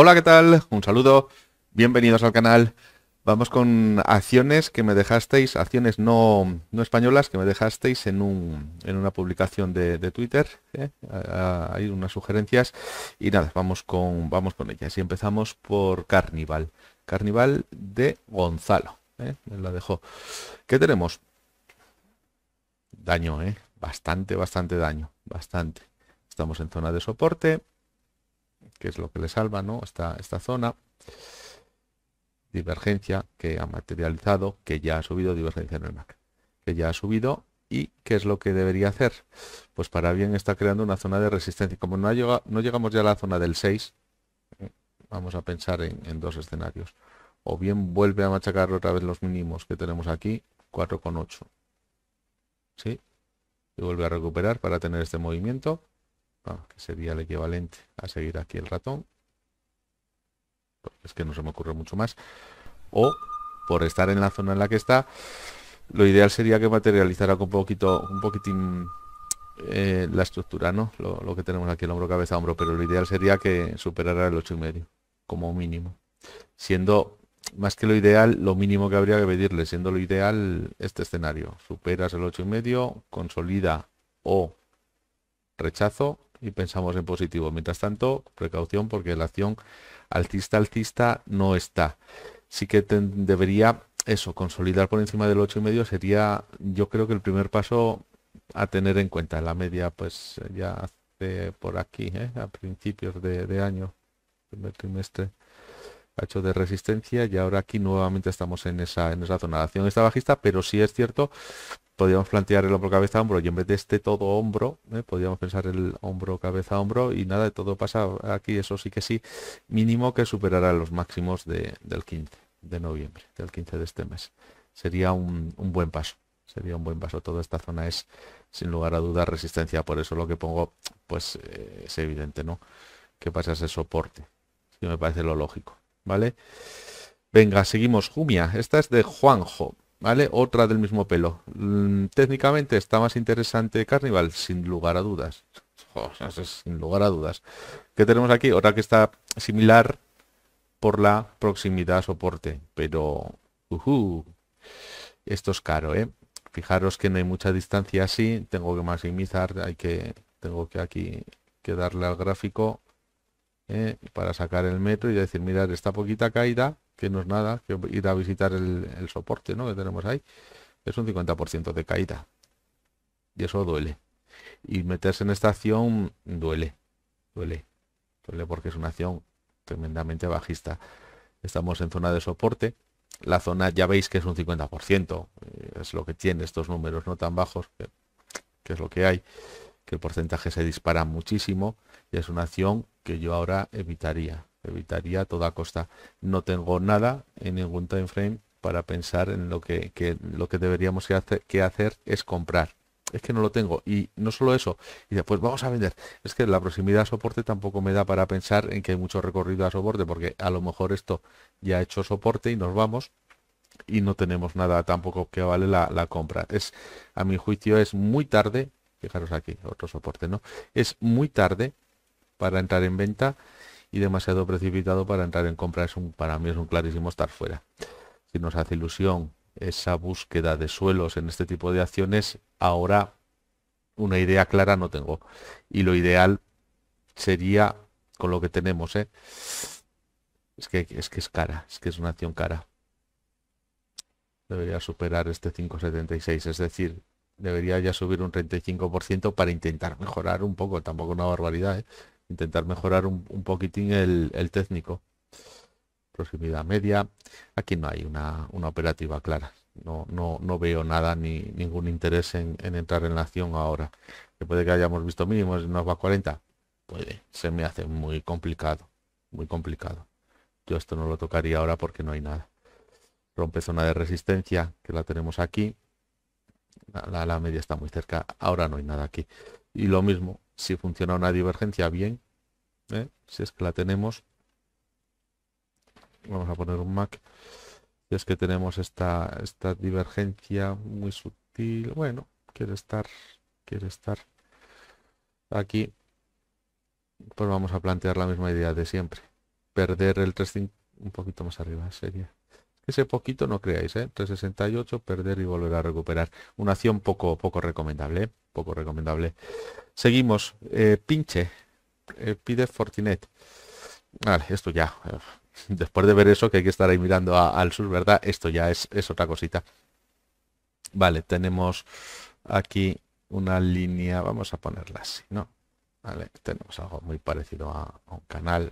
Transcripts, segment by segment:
Hola, ¿qué tal? Un saludo, bienvenidos al canal. Vamos con acciones que me dejasteis, acciones no, no españolas que me dejasteis en, un, en una publicación de, Twitter. ¿eh? Hay unas sugerencias y nada, vamos con, vamos con ellas. Y empezamos por Carnival. Carnival de Gonzalo. ¿eh? La dejó. ¿Qué tenemos? Daño, ¿eh? Bastante, bastante daño. Bastante. Estamos en zona de soporte que es lo que le salva, ¿no? Esta, esta zona. Divergencia que ha materializado, que ya ha subido, divergencia en el MAC, que ya ha subido. ¿Y qué es lo que debería hacer? Pues para bien está creando una zona de resistencia. Como no, ha no llegamos ya a la zona del 6, vamos a pensar en, en dos escenarios. O bien vuelve a machacar otra vez los mínimos que tenemos aquí, 4,8. ¿Sí? Y vuelve a recuperar para tener este movimiento que sería el equivalente a seguir aquí el ratón es que no se me ocurre mucho más o por estar en la zona en la que está lo ideal sería que materializara con poquito un poquitín eh, la estructura no lo, lo, que tenemos aquí el hombro cabeza hombro pero lo ideal sería que superara el 8 y medio como mínimo siendo más que lo ideal lo mínimo que habría que pedirle siendo lo ideal este escenario superas el 8 y medio consolida o rechazo y pensamos en positivo. Mientras tanto, precaución porque la acción alcista alcista no está. Sí que debería eso, consolidar por encima del 8,5 sería yo creo que el primer paso a tener en cuenta. La media pues ya hace por aquí, ¿eh? a principios de, año, primer trimestre ha hecho de resistencia y ahora aquí nuevamente estamos en esa en esa zona. La acción está bajista, pero sí es cierto podríamos plantear el hombro cabeza hombro y en vez de este todo hombro ¿eh? podríamos pensar el hombro cabeza hombro y nada de todo pasa aquí eso sí que sí mínimo que superará los máximos del 15 de noviembre del 15 de este mes sería un, buen paso sería un buen paso toda esta zona es sin lugar a dudas resistencia por eso lo que pongo pues eh, es evidente no que pasa ese soporte si me parece lo lógico vale venga seguimos jumia esta es de juanjo otra del mismo pelo. Mm, técnicamente está más interesante Carnival, sin lugar a dudas. sin lugar a dudas. ¿Qué tenemos aquí? Otra que está similar por la proximidad a soporte. Pero. esto es caro, ¿eh? Fijaros que no hay mucha distancia así. Tengo que maximizar. Hay que. Tengo que aquí que darle al gráfico. ¿eh? Para sacar el metro y decir, mirad, esta poquita caída que no es nada, que ir a visitar el, soporte ¿no? que tenemos ahí, es un 50% de caída. Y eso duele. Y meterse en esta acción duele, duele, duele porque es una acción tremendamente bajista. Estamos en zona de soporte. La zona ya veis que es un 50%, eh, es lo que tiene estos números no tan bajos, que es lo que hay, que el porcentaje se dispara muchísimo y es una acción que yo ahora evitaría evitaría toda costa. No tengo nada en ningún time frame para pensar en lo que, lo que deberíamos que hacer, que hacer es comprar. Es que no lo tengo. Y no solo eso. Y después pues vamos a vender. Es que la proximidad a soporte tampoco me da para pensar en que hay mucho recorrido a soporte, porque a lo mejor esto ya ha hecho soporte y nos vamos y no tenemos nada tampoco que vale la, la compra. Es, a mi juicio, es muy tarde. Fijaros aquí, otro soporte, ¿no? Es muy tarde para entrar en venta y demasiado precipitado para entrar en compra. Es un, para mí es un clarísimo estar fuera. Si nos hace ilusión esa búsqueda de suelos en este tipo de acciones, ahora una idea clara no tengo. Y lo ideal sería con lo que tenemos, ¿eh? Es que es, que es cara, es que es una acción cara. Debería superar este 5,76, es decir, debería ya subir un 35% para intentar mejorar un poco, tampoco una barbaridad, ¿eh? intentar mejorar un, poquitín el, técnico. Proximidad media. Aquí no hay una, operativa clara. No, no, veo nada ni ningún interés en, entrar en la acción ahora. Que puede que hayamos visto mínimos nos va 40. Puede, se me hace muy complicado. Muy complicado. Yo esto no lo tocaría ahora porque no hay nada. Rompe zona de resistencia, que la tenemos aquí. la media está muy cerca. Ahora no hay nada aquí. Y lo mismo, si funciona una divergencia, bien. ¿eh? Si es que la tenemos. Vamos a poner un Mac. Si es que tenemos esta, esta divergencia muy sutil. Bueno, quiere estar. Quiere estar aquí. Pues vamos a plantear la misma idea de siempre. Perder el 3.5 un poquito más arriba sería ese poquito no creáis, ¿eh? 368, perder y volver a recuperar. Una acción poco, poco recomendable, ¿eh? poco recomendable. Seguimos. Eh, pinche. Eh, pide Fortinet. Vale, esto ya. Después de ver eso, que hay que estar ahí mirando al sur, ¿verdad? Esto ya es, es otra cosita. Vale, tenemos aquí una línea. Vamos a ponerla así, ¿no? Vale, tenemos algo muy parecido a un canal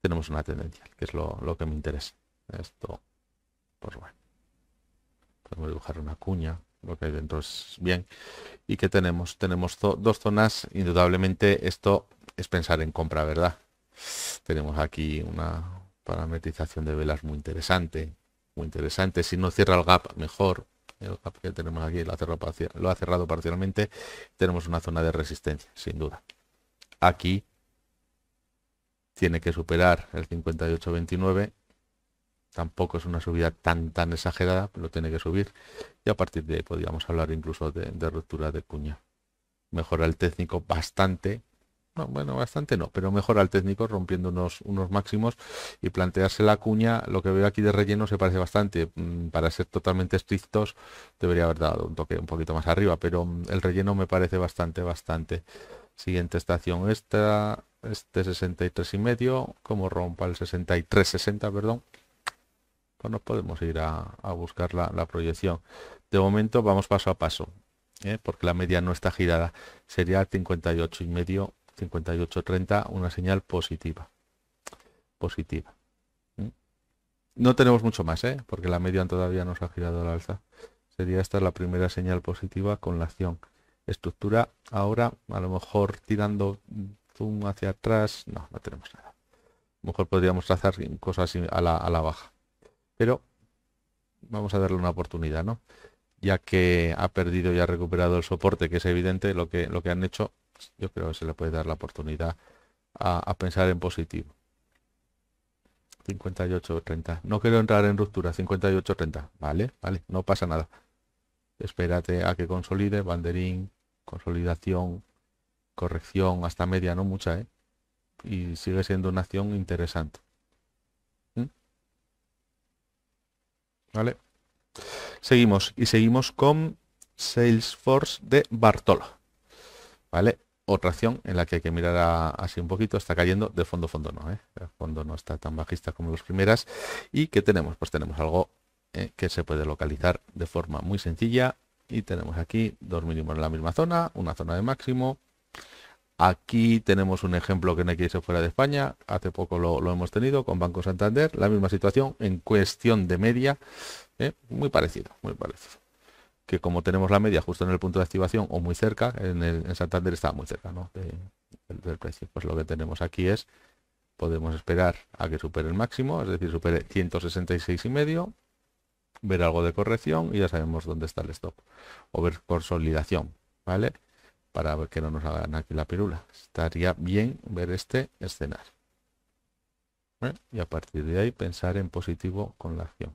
tenemos una tendencia, que es lo, que me interesa. Esto, pues bueno. Podemos dibujar una cuña, lo que hay dentro es bien. ¿Y que tenemos? Tenemos dos zonas, indudablemente esto es pensar en compra, ¿verdad? Tenemos aquí una parametrización de velas muy interesante, muy interesante. Si no cierra el gap, mejor. El gap que tenemos aquí lo ha cerrado parcialmente. Tenemos una zona de resistencia, sin duda. Aquí tiene que superar el 58-29. Tampoco es una subida tan tan exagerada, pero tiene que subir. Y a partir de ahí podríamos hablar incluso de, ruptura de cuña. Mejora el técnico bastante. No, bueno, bastante no, pero mejora el técnico rompiendo unos, unos máximos y plantearse la cuña. Lo que veo aquí de relleno se parece bastante. Mm, para ser totalmente estrictos, debería haber dado un toque un poquito más arriba, pero mm, el relleno me parece bastante, bastante. Siguiente estación esta, este 63 y medio como rompa el 63 60 perdón pues nos podemos ir a, buscar la, proyección de momento vamos paso a paso ¿eh? porque la media no está girada sería 58 y medio 58 30 una señal positiva positiva no tenemos mucho más ¿eh? porque la media todavía nos ha girado al alza sería esta la primera señal positiva con la acción estructura ahora a lo mejor tirando zoom hacia atrás. No, no tenemos nada. mejor podríamos trazar cosas a la, a la baja. Pero vamos a darle una oportunidad, ¿no? Ya que ha perdido y ha recuperado el soporte, que es evidente lo que, lo que han hecho, yo creo que se le puede dar la oportunidad a, a pensar en positivo. 58 30 No quiero entrar en ruptura. 58.30. Vale, vale, no pasa nada. Espérate a que consolide. Banderín, consolidación, corrección hasta media, no mucha, ¿eh? Y sigue siendo una acción interesante. ¿Mm? ¿Vale? Seguimos y seguimos con Salesforce de Bartolo. ¿Vale? Otra acción en la que hay que mirar así un poquito, está cayendo de fondo fondo no, ¿eh? El fondo no está tan bajista como las primeras. ¿Y que tenemos? Pues tenemos algo eh, que se puede localizar de forma muy sencilla y tenemos aquí dos mínimos en la misma zona, una zona de máximo, Aquí tenemos un ejemplo que no hay que irse fuera de España. Hace poco lo, hemos tenido con Banco Santander. La misma situación en cuestión de media. ¿eh? Muy parecido, muy parecido. Que como tenemos la media justo en el punto de activación o muy cerca, en, Santander estaba muy cerca ¿no? del, precio. Pues lo que tenemos aquí es, podemos esperar a que supere el máximo, es decir, supere 166 y medio ver algo de corrección y ya sabemos dónde está el stop o ver consolidación, ¿vale? para que no nos hagan aquí la pirula. Estaría bien ver este escenario. ¿eh? Y a partir de ahí pensar en positivo con la acción.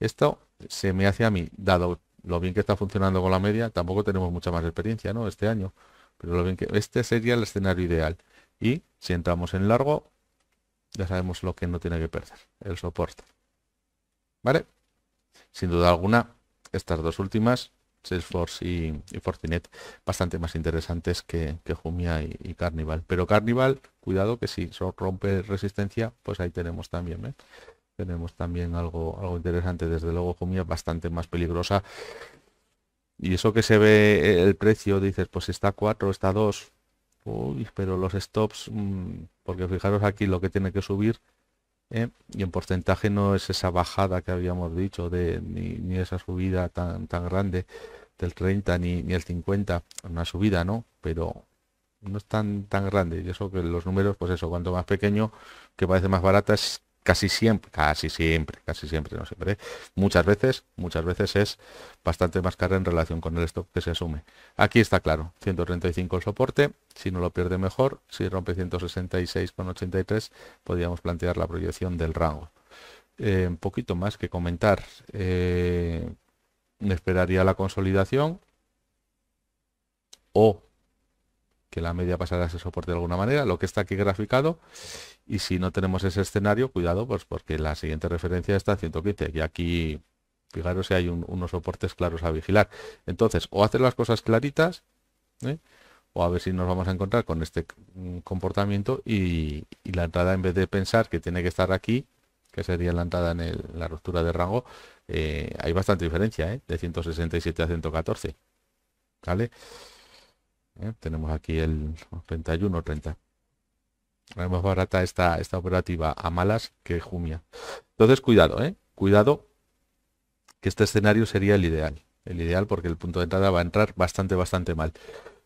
Esto se me hace a mí, dado lo bien que está funcionando con la media, tampoco tenemos mucha más experiencia, ¿no? Este año. Pero lo bien que. Este sería el escenario ideal. Y si entramos en largo, ya sabemos lo que no tiene que perder, el soporte. ¿Vale? Sin duda alguna, estas dos últimas Salesforce y, Fortinet bastante más interesantes que, que Jumia y, Carnival. Pero Carnival, cuidado que si rompe resistencia, pues ahí tenemos también, ¿eh? Tenemos también algo, interesante, desde luego Jumia bastante más peligrosa. Y eso que se ve eh, el precio, dices, pues está a 4, está 2. Uy, pero los stops, mm, porque fijaros aquí lo que tiene que subir, ¿eh? y en porcentaje no es esa bajada que habíamos dicho, de, ni, esa subida tan, tan grande del 30 ni, el 50, una subida, ¿no? Pero no es tan, tan grande. Y eso que los números, pues eso, cuanto más pequeño, que parece más barata, es casi siempre, casi siempre, casi siempre, no siempre, muchas veces, muchas veces es bastante más caro en relación con el stock que se asume. Aquí está claro, 135 el soporte, si no lo pierde mejor, si rompe 166,83 podríamos plantear la proyección del rango. Eh, un poquito más que comentar, eh, me esperaría la consolidación o que la media pasará a ese soporte de alguna manera, lo que está aquí graficado. Y si no tenemos ese escenario, cuidado, pues porque la siguiente referencia está en 115. Y aquí, fijaros si hay unos soportes claros a vigilar. Entonces, o hacer las cosas claritas, ¿eh? o a ver si nos vamos a encontrar con este mm, comportamiento y, la entrada, en vez de pensar que tiene que estar aquí, que sería la entrada en, la ruptura de rango, eh, hay bastante diferencia, ¿eh? de 167 a 114. ¿Vale? ¿eh? Tenemos aquí el 31, 30. Es más barata esta, esta operativa a malas que Jumia. Entonces, cuidado, ¿eh? Cuidado, que este escenario sería el ideal. El ideal porque el punto de entrada va a entrar bastante, bastante mal.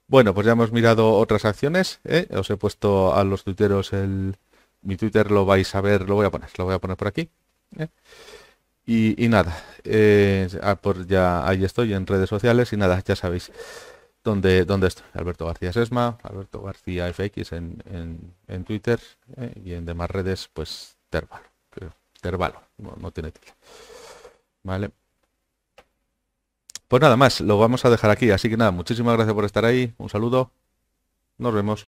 Bueno, pues ya hemos mirado otras acciones. ¿eh? Os he puesto a los tuiteros el... Mi Twitter lo vais a ver, lo voy a poner, lo voy a poner por aquí. Y, nada, ah, por ya ahí estoy en redes sociales y nada, ya sabéis donde, está estoy, Alberto García Sesma, Alberto García FX en, Twitter eh, y en demás redes, pues Tervalo. Tervalo, no, tiene Vale. Pues nada más, lo vamos a dejar aquí. Así que nada, muchísimas gracias por estar ahí. Un saludo. Nos vemos.